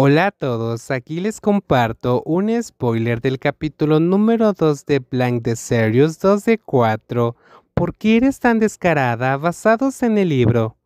Hola a todos, aquí les comparto un spoiler del capítulo número 2 de Blank de Serious 2 de 4. ¿Por qué eres tan descarada? Basados en el libro.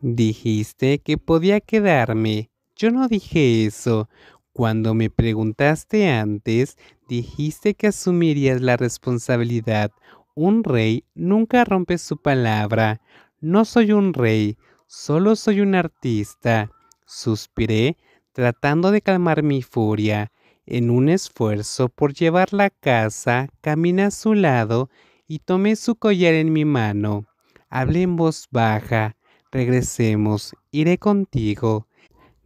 Dijiste que podía quedarme. Yo no dije eso. Cuando me preguntaste antes, dijiste que asumirías la responsabilidad. Un rey nunca rompe su palabra. No soy un rey, solo soy un artista. Suspiré tratando de calmar mi furia, en un esfuerzo por llevarla a casa, caminé a su lado y tomé su collar en mi mano. Hablé en voz baja, regresemos, iré contigo.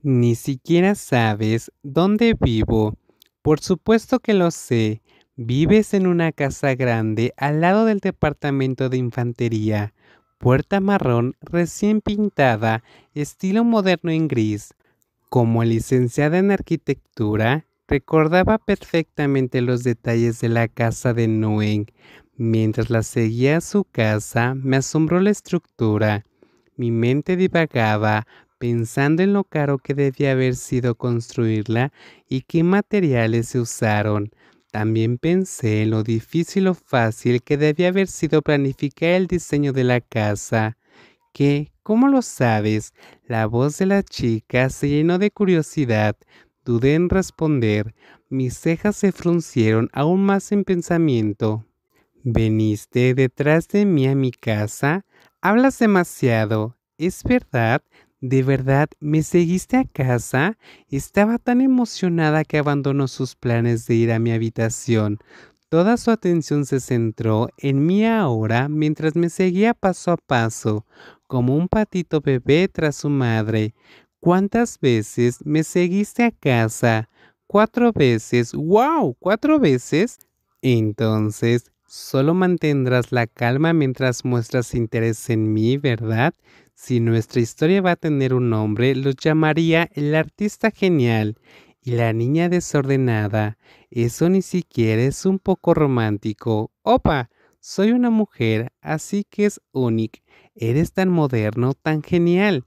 Ni siquiera sabes dónde vivo. Por supuesto que lo sé. Vives en una casa grande al lado del departamento de infantería. Puerta marrón recién pintada, estilo moderno en gris. Como licenciada en arquitectura, recordaba perfectamente los detalles de la casa de Nguyen. Mientras la seguía a su casa, me asombró la estructura. Mi mente divagaba, pensando en lo caro que debía haber sido construirla y qué materiales se usaron. También pensé en lo difícil o fácil que debía haber sido planificar el diseño de la casa. Que, ¿Cómo lo sabes? La voz de la chica se llenó de curiosidad. Dudé en responder. Mis cejas se fruncieron aún más en pensamiento. ¿Veniste detrás de mí a mi casa? Hablas demasiado. ¿Es verdad? ¿De verdad me seguiste a casa? Estaba tan emocionada que abandonó sus planes de ir a mi habitación. Toda su atención se centró en mí ahora mientras me seguía paso a paso como un patito bebé tras su madre. ¿Cuántas veces me seguiste a casa? Cuatro veces. ¡Wow! ¿Cuatro veces? Entonces, solo mantendrás la calma mientras muestras interés en mí, ¿verdad? Si nuestra historia va a tener un nombre, lo llamaría el artista genial y la niña desordenada. Eso ni siquiera es un poco romántico. ¡Opa! Soy una mujer, así que es único. Eres tan moderno, tan genial.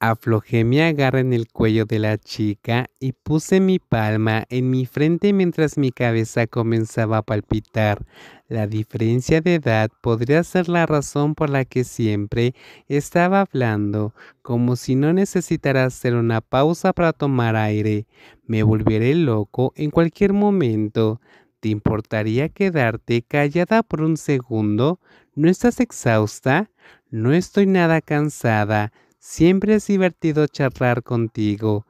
Aflojé mi agarra en el cuello de la chica y puse mi palma en mi frente mientras mi cabeza comenzaba a palpitar. La diferencia de edad podría ser la razón por la que siempre estaba hablando, como si no necesitara hacer una pausa para tomar aire. Me volveré loco en cualquier momento. ¿Te importaría quedarte callada por un segundo? ¿No estás exhausta? No estoy nada cansada. Siempre es divertido charlar contigo.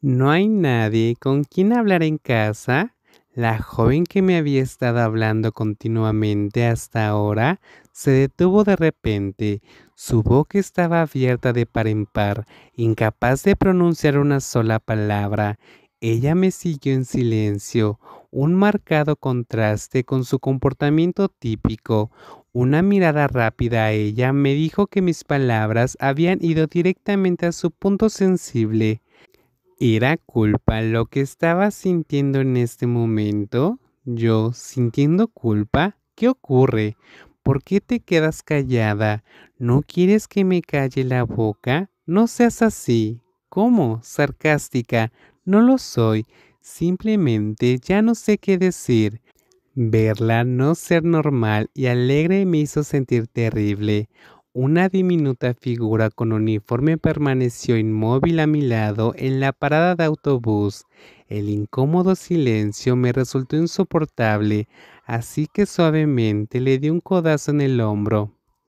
¿No hay nadie con quien hablar en casa? La joven que me había estado hablando continuamente hasta ahora se detuvo de repente. Su boca estaba abierta de par en par, incapaz de pronunciar una sola palabra. Ella me siguió en silencio un marcado contraste con su comportamiento típico. Una mirada rápida a ella me dijo que mis palabras habían ido directamente a su punto sensible. ¿Era culpa lo que estaba sintiendo en este momento? Yo, sintiendo culpa, ¿qué ocurre? ¿Por qué te quedas callada? ¿No quieres que me calle la boca? No seas así. ¿Cómo? Sarcástica. No lo soy. Simplemente ya no sé qué decir. Verla no ser normal y alegre me hizo sentir terrible. Una diminuta figura con uniforme permaneció inmóvil a mi lado en la parada de autobús. El incómodo silencio me resultó insoportable, así que suavemente le di un codazo en el hombro.